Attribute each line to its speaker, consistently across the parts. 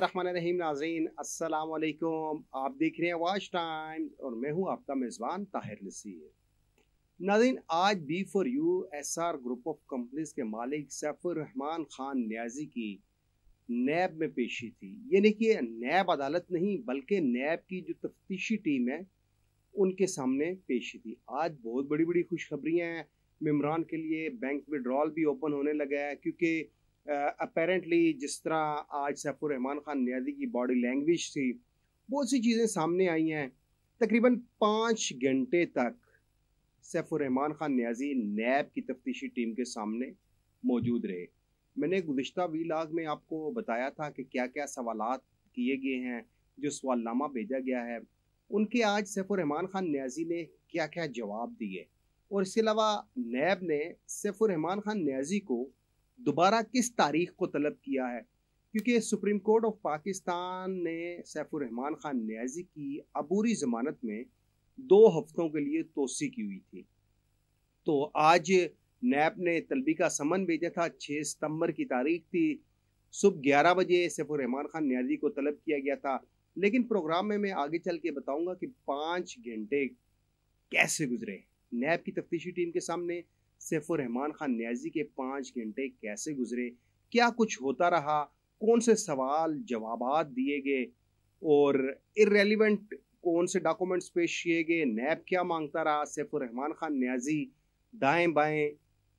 Speaker 1: बिस्मिल्लाम नाजीन असलकुम आप देख रहे हैं वाच टाइम और मैं हूं आपका मेज़बान ताहिर नसीर नाजीन आज B for U S R group of companies के मालिक सैफुर रहमान खान न्याजी की नैब में पेशी थी यानी कि नैब अदालत नहीं बल्कि नैब की जो तफ्तीशी टीम है उनके सामने पेशी थी आज बहुत बड़ी बड़ी खुशखबरियाँ हैं इमरान के लिए बैंक विड्रॉल भी ओपन होने लगा है क्योंकि अपेरेंटली uh, जिस तरह आज सैफुर रहमान ख़ान न्याजी की बॉडी लैंग्वेज थी बहुत सी चीज़ें सामने आई हैं तकरीबन पाँच घंटे तक सैफुर रहमान ख़ान न्याजी नैब की तफ्तीशी टीम के सामने मौजूद रहे मैंने गुज्त लाग में आपको बताया था कि क्या क्या सवाल किए गए हैं जो सवालनामा भेजा गया है उनके आज सैफुर रहमान ख़ान न्याजी ने क्या क्या जवाब दिए और इसके अलावा नैब ने सैफुर रहमान ख़ान न्याजी को दोबारा किस तारीख को तलब किया है क्योंकि सुप्रीम कोर्ट ऑफ पाकिस्तान ने सैफुररहमान खान न्याजी की अबूरी ज़मानत में दो हफ्तों के लिए तोसी की हुई थी तो आज नैब ने तलबी का समन भेजा था छः सितंबर की तारीख थी सुबह ग्यारह बजे सैफुररहमान खान न्याजी को तलब किया गया था लेकिन प्रोग्राम में मैं आगे चल के बताऊंगा कि पाँच घंटे कैसे गुजरे नैब की तफ्तीशी टीम के सामने सैफुर रहमान खान न्याजी के पाँच घंटे कैसे गुजरे क्या कुछ होता रहा कौन से सवाल जवाब दिए गए और इरेलीवेंट कौन से डॉक्यूमेंट्स पेश किए गए नैब क्या मांगता रहा सैफुर रहमान खान न्याजी दाएं बाएं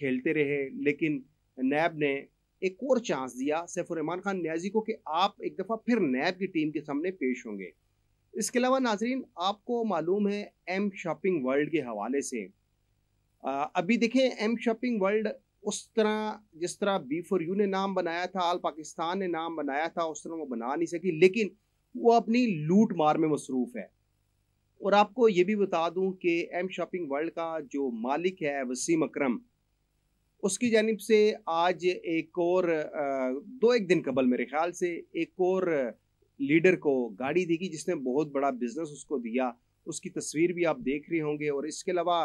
Speaker 1: खेलते रहे लेकिन नैब ने एक और चांस दिया सैफुर रहमान खान न्याजी को कि आप एक दफ़ा फिर नैब की टीम के सामने पेश होंगे इसके अलावा नाजरीन आपको मालूम है एम शॉपिंग वर्ल्ड के हवाले से अभी देखें एम शॉपिंग वर्ल्ड उस तरह जिस तरह बी फोर यू ने नाम बनाया था आल पाकिस्तान ने नाम बनाया था उस तरह वो बना नहीं सकी लेकिन वो अपनी लूट मार में मसरूफ़ है और आपको ये भी बता दूं कि एम शॉपिंग वर्ल्ड का जो मालिक है वसीम अकरम उसकी जानब से आज एक और दो एक दिन कबल मेरे ख्याल से एक और लीडर को गाड़ी दी गई जिसने बहुत बड़ा बिजनेस उसको दिया उसकी तस्वीर भी आप देख रहे होंगे और इसके अलावा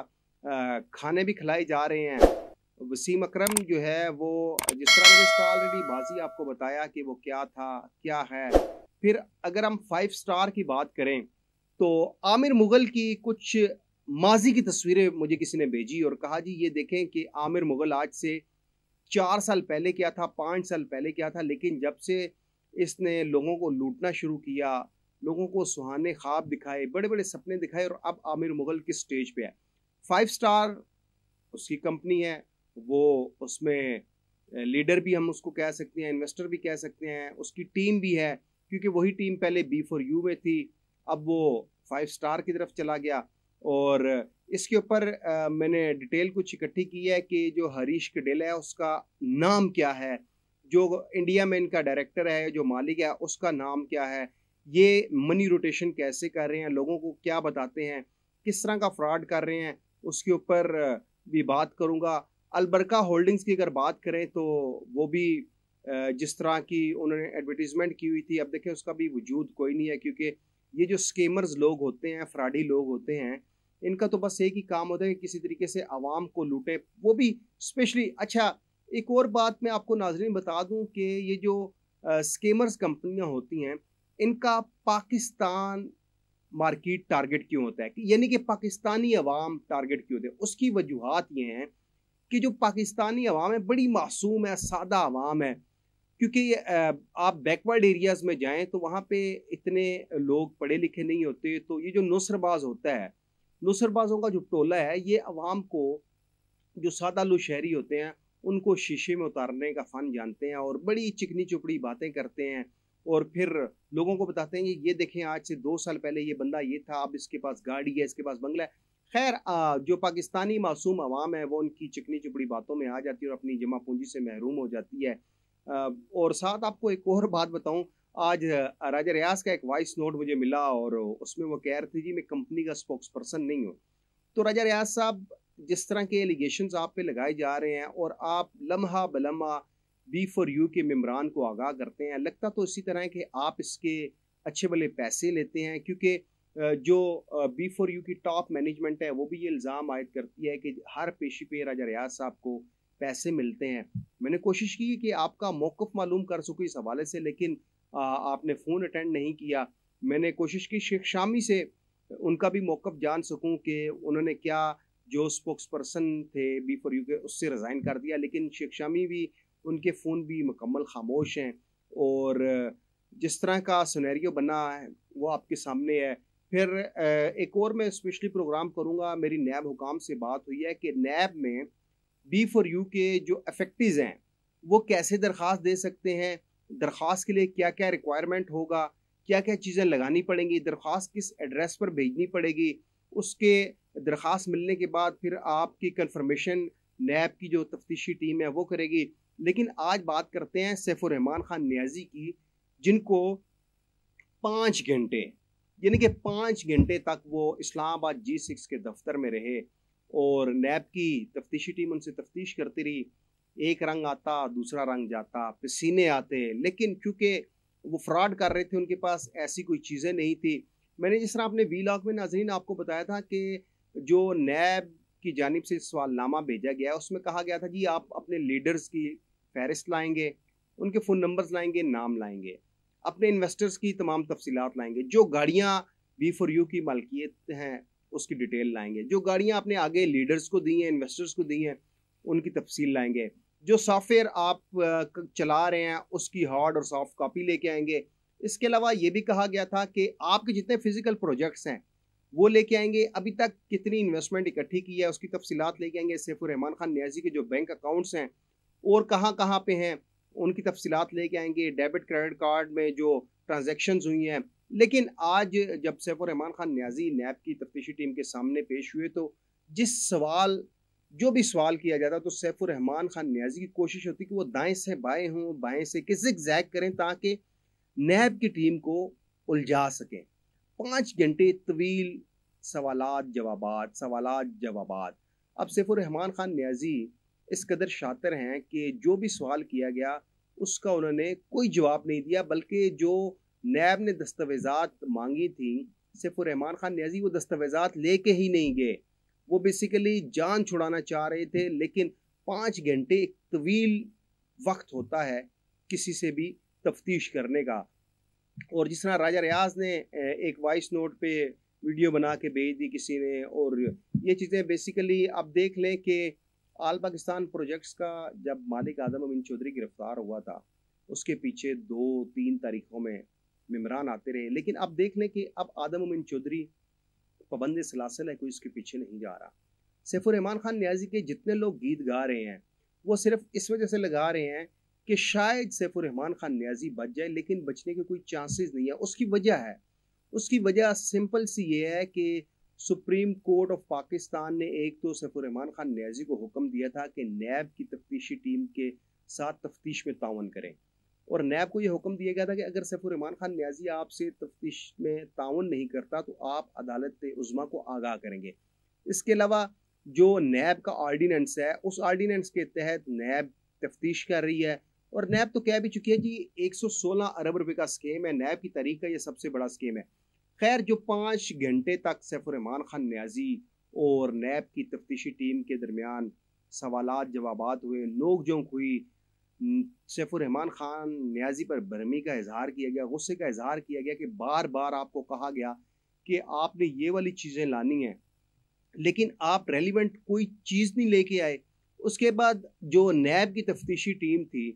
Speaker 1: खाने भी खिलाए जा रहे हैं वसीम अक्रम जो है वो जिस तरह मैंने उसका ऑलरेडी बाजी आपको बताया कि वो क्या था क्या है फिर अगर हम फाइव स्टार की बात करें तो आमिर मुग़ल की कुछ माजी की तस्वीरें मुझे किसी ने भेजी और कहा जी ये देखें कि आमिर मुग़ल आज से चार साल पहले क्या था पाँच साल पहले क्या था लेकिन जब से इसने लोगों को लूटना शुरू किया लोगों को सुहाने ख्वाब दिखाए बड़े बड़े सपने दिखाए और अब आमिर मुग़ल किस स्टेज पर है फाइव स्टार उसकी कंपनी है वो उसमें लीडर भी हम उसको कह सकते हैं इन्वेस्टर भी कह सकते हैं उसकी टीम भी है क्योंकि वही टीम पहले बी फॉर यू में थी अब वो फाइव स्टार की तरफ चला गया और इसके ऊपर मैंने डिटेल कुछ इकट्ठी की है कि जो हरीश कडेला है उसका नाम क्या है जो इंडिया में इनका डायरेक्टर है जो मालिक है उसका नाम क्या है ये मनी रोटेशन कैसे कर रहे हैं लोगों को क्या बताते हैं किस तरह का फ्रॉड कर रहे हैं उसके ऊपर भी बात करूँगा अलबरका होल्डिंग्स की अगर बात करें तो वो भी जिस तरह की उन्होंने एडवर्टीज़मेंट की हुई थी अब देखें उसका भी वजूद कोई नहीं है क्योंकि ये जो स्केमर्स लोग होते हैं फ्राडी लोग होते हैं इनका तो बस एक ही काम होता है कि किसी तरीके से आवाम को लूटें वो भी स्पेशली अच्छा एक और बात मैं आपको नाजरीन बता दूं कि ये जो स्केमर्स कंपनियां होती हैं इनका पाकिस्तान मार्किट टारगेट क्यों होता है यानी कि पाकिस्तानी अवाम टारगेट क्यों होते हैं उसकी वजूहत ये हैं कि जो पाकिस्तानी अवाम है बड़ी मासूम है सादा आवाम है क्योंकि आप बैकवर्ड एरियाज़ में जाएं तो वहाँ पे इतने लोग पढ़े लिखे नहीं होते तो ये जो नुसरबाज होता है नुसरबाजों का जो टोला है ये अवाम को जो सादा लो शहरी होते हैं उनको शीशे में उतारने का फ़न जानते हैं और बड़ी चिकनी चुपड़ी बातें करते हैं और फिर लोगों को बताते हैं कि ये देखें आज से दो साल पहले ये बंदा ये था अब इसके पास गाड़ी है इसके पास बंगला है खैर जो पाकिस्तानी मासूम आवाम है वो उनकी चिकनी चुपड़ी बातों में आ जाती है और अपनी जमा पूंजी से महरूम हो जाती है और साथ आपको एक और बात बताऊं आज राजा रियाज का एक वॉइस नोट मुझे मिला और उसमें वो कह रहे थे जी मैं कंपनी का स्पोक्स पर्सन नहीं हूँ तो राजा रियाज साहब जिस तरह के एलिगेशन आप पे लगाए जा रहे हैं और आप लम्हा बलम्हा बी फॉर यू के मम्बरान को आगाह करते हैं लगता तो इसी तरह है कि आप इसके अच्छे भले पैसे लेते हैं क्योंकि जो बी फॉर यू की टॉप मैनेजमेंट है वो भी ये इल्ज़ाम आयद करती है कि हर पेशी पे राजा रियाज साहब को पैसे मिलते हैं मैंने कोशिश की कि आपका मौक़ मालूम कर सकूँ इस हवाले से लेकिन आपने फ़ोन अटेंड नहीं किया मैंने कोशिश की शेख शामी से उनका भी मौक़ जान सकूँ कि उन्होंने क्या जो स्पोक्स पर्सन थे बी फॉर यू के उससे रिज़ाइन कर दिया लेकिन शेख शामी भी उनके फ़ोन भी मुकम्मल खामोश हैं और जिस तरह का सुनहरियो बना है वो आपके सामने है फिर एक और मैं स्पेशली प्रोग्राम करूँगा मेरी नैब हुकाम से बात हुई है कि नैब में बी फॉर यू के जो अफेक्टिज़ हैं वो कैसे दरख्वास्त दे सकते हैं दरख्वास्त के लिए क्या क्या रिक्वायरमेंट होगा क्या क्या चीज़ें लगानी पड़ेंगी दरख्वास्त किस एड्रेस पर भेजनी पड़ेगी उसके दरख्वास्त मिलने के बाद फिर आपकी कन्फर्मेशन नैब की जो तफ्तीशी टीम है वो करेगी लेकिन आज बात करते हैं सैफुररहमान खान न्याजी की जिनको पाँच घंटे यानी कि पाँच घंटे तक वो इस्लामाबाद जी सिक्स के दफ्तर में रहे और नैब की तफ्तीशी टीम उनसे तफ्तीश करती रही एक रंग आता दूसरा रंग जाता पसीने आते लेकिन क्योंकि वो फ्रॉड कर रहे थे उनके पास ऐसी कोई चीज़ें नहीं थी मैंने जिस तरह अपने वी लॉग में नाजरीन आपको बताया था कि जो नैब की जानब से सवालनामा भेजा गया उसमें कहा गया था कि आप अपने लीडर्स की फहरिस्त लाएंगे उनके फ़ोन नंबर्स लाएंगे नाम लाएंगे अपने इन्वेस्टर्स की तमाम तफसीत लाएंगे जो गाड़ियाँ वी फॉर यू की मालकियत हैं उसकी डिटेल लाएंगे जो गाड़ियाँ आपने आगे लीडर्स को दी हैं इन्वेस्टर्स को दी हैं उनकी तफसील लाएंगे जो सॉफ्टवेयर आप चला रहे हैं उसकी हार्ड और सॉफ्ट कॉपी लेके आएंगे इसके अलावा ये भी कहा गया था कि आपके जितने फिजिकल प्रोजेक्ट्स हैं वो लेके आएंगे अभी तक कितनी इन्वेस्टमेंट इकट्ठी की है उसकी तफसीत लेके आएंगे सैफुररहमान खान न्याजी के जो बैंक अकाउंट्स हैं और कहाँ कहाँ पे हैं उनकी तफसीत लेके आएंगे डेबिट क्रेडिट कार्ड में जो ट्रांजेक्शन हुई हैं लेकिन आज जब सैफ रहमान खान न्याजी नैब की तफ्तीशी टीम के सामने पेश हुए तो जिस सवाल जो भी सवाल किया जाता तो सैफ रहमान खान न्याजी की कोशिश होती कि वो दाएं से बाएं हों बाएं से किस जैक करें ताकि नैब की टीम को उलझा सकें पाँच घंटे तवील सवाल जवाब सवाल जवाब अब सैफुररहमान रहमान खान न्याजी इस कदर शातर हैं कि जो भी सवाल किया गया उसका उन्होंने कोई जवाब नहीं दिया बल्कि जो नैब ने दस्तावेजात मांगी थी सिर्फ रहमान खान न्याजी वो दस्तावेजात लेके ही नहीं गए वो बेसिकली जान छुड़ाना चाह रहे थे लेकिन पाँच घंटे एक तवील वक्त होता है किसी से भी तफ्तीश करने का और जिस तरह राजा रियाज ने एक वॉइस नोट पे वीडियो बना के भेज दी किसी ने और ये चीज़ें बेसिकली आप देख लें कि आल पाकिस्तान प्रोजेक्ट्स का जब मालिक आजम अमीन चौधरी गिरफ्तार हुआ था उसके पीछे दो तीन तारीखों में ममरान आते रहे लेकिन अब देख लें कि अब आदम अमीन चौधरी पबंद सलासल है कोई इसके पीछे नहीं जा रहा सैफुररहमान खान न्याजी के जितने लोग गीत गा रहे हैं वो सिर्फ इस वजह से लगा रहे हैं कि शायद सैफुररहमान खान न्याजी बच जाए लेकिन बचने के कोई चांसेस नहीं है उसकी वजह है उसकी वजह सिंपल सी ये है कि सुप्रीम कोर्ट ऑफ पाकिस्तान ने एक तो सैफुररहमान खान न्याजी को हुक्म दिया था कि नैब की तफ्तीशी टीम के साथ तफ्तीश में तावन करें और नैब को यह हुक्म दिया गया था कि अगर सैफुररहमान खान न्याजी आपसे तफ्तीश में तावन नहीं करता तो आप अदालत उज़मा को आगाह करेंगे इसके अलावा जो नैब का आर्डीनेंस है उस आर्डीनेंस के तहत नैब तफ्तीश कर रही है और नैब तो कह भी चुकी है कि 116 अरब रुपए का स्कीम है नैब की तारीख का यह सबसे बड़ा स्कीम है खैर जो पाँच घंटे तक सैफुररहमान खान न्याजी और नैब की तफ्तीशी टीम के दरमियान सवाल जवाब हुए नोक झोंक हुई सैफुररहमान खान न्याजी पर बर्मी का इजहार किया गया गुस्से का इजहार किया गया कि बार बार आपको कहा गया कि आपने ये वाली चीज़ें लानी हैं लेकिन आप रेलिवेंट कोई चीज़ नहीं लेके आए उसके बाद जो नैब की तफ्तीशी टीम थी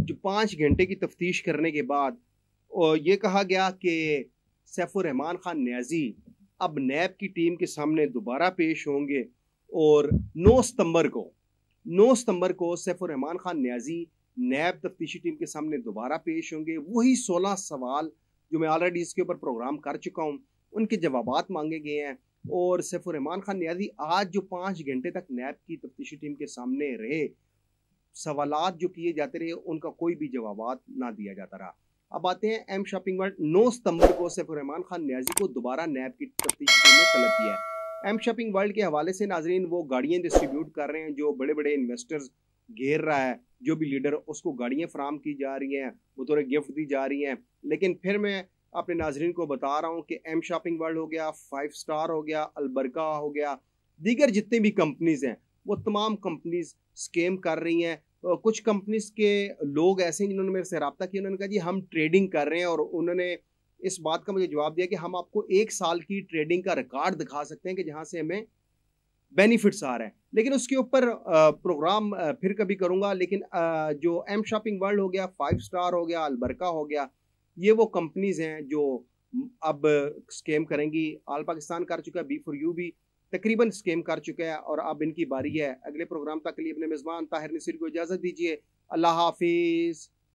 Speaker 1: जो पाँच घंटे की तफ्तीश करने के बाद ये कहा गया कि सैफुररहमान खान न्याजी अब नैब की टीम के सामने दोबारा पेश होंगे और 9 सितंबर को 9 सितंबर को सैफुररहमान खान न्याजी नैब तफ्तीशी टीम के सामने दोबारा पेश होंगे वही 16 सवाल जो मैं ऑलरेडी इसके ऊपर प्रोग्राम कर चुका हूँ उनके जवाब मांगे गए हैं और सैफुररहमान खान न्याजी आज जो पाँच घंटे तक नैब की तफ्तीशी टीम के सामने रहे सवाल जो किए जाते रहे उनका कोई भी जवाब ना दिया जाता रहा अब आते हैं एम शॉपिंग वर्ल्ड नौ सितंबर को सैफ रहमान खान न्याजी को दोबारा नैब की तफ्तीश टीम ने तलब किया है एम शॉपिंग वर्ल्ड के हवाले से नाजरीन वो गाड़ियाँ डिस्ट्रीब्यूट कर रहे हैं जो बड़े बड़े इन्वेस्टर्स घेर रहा है जो भी लीडर उसको गाड़ियाँ फ्राहम की जा रही हैं बतौर तो गिफ्ट दी जा रही हैं लेकिन फिर मैं अपने नाजरन को बता रहा हूँ कि एम शॉपिंग वर्ल्ड हो गया फाइव स्टार हो गया अलबरका हो गया दीगर जितनी भी कंपनीज़ हैं वो तमाम कंपनीज़ स्केम कर रही हैं कुछ कंपनीज के लोग ऐसे हैं जिन्होंने मेरे से रबता किया उन्होंने कहा जी हम ट्रेडिंग कर रहे हैं और उन्होंने इस बात का मुझे जवाब दिया कि हम आपको एक साल की ट्रेडिंग का रिकॉर्ड दिखा सकते हैं कि जहाँ से हमें बेनिफिट्स आ रहे हैं लेकिन उसके ऊपर प्रोग्राम फिर कभी करूँगा लेकिन जो एम शॉपिंग वर्ल्ड हो गया फाइव स्टार हो गया अलबरका हो गया ये वो कंपनीज़ हैं जो अब स्केम करेंगी आल पाकिस्तान कर चुका है बी फॉर यू भी तकरीबन स्केम कर चुका है और अब इनकी बारी है अगले प्रोग्राम तक के लिए अपने मेज़बान ताहिर नसीर को इजाज़त दीजिए अल्लाह हाफिज़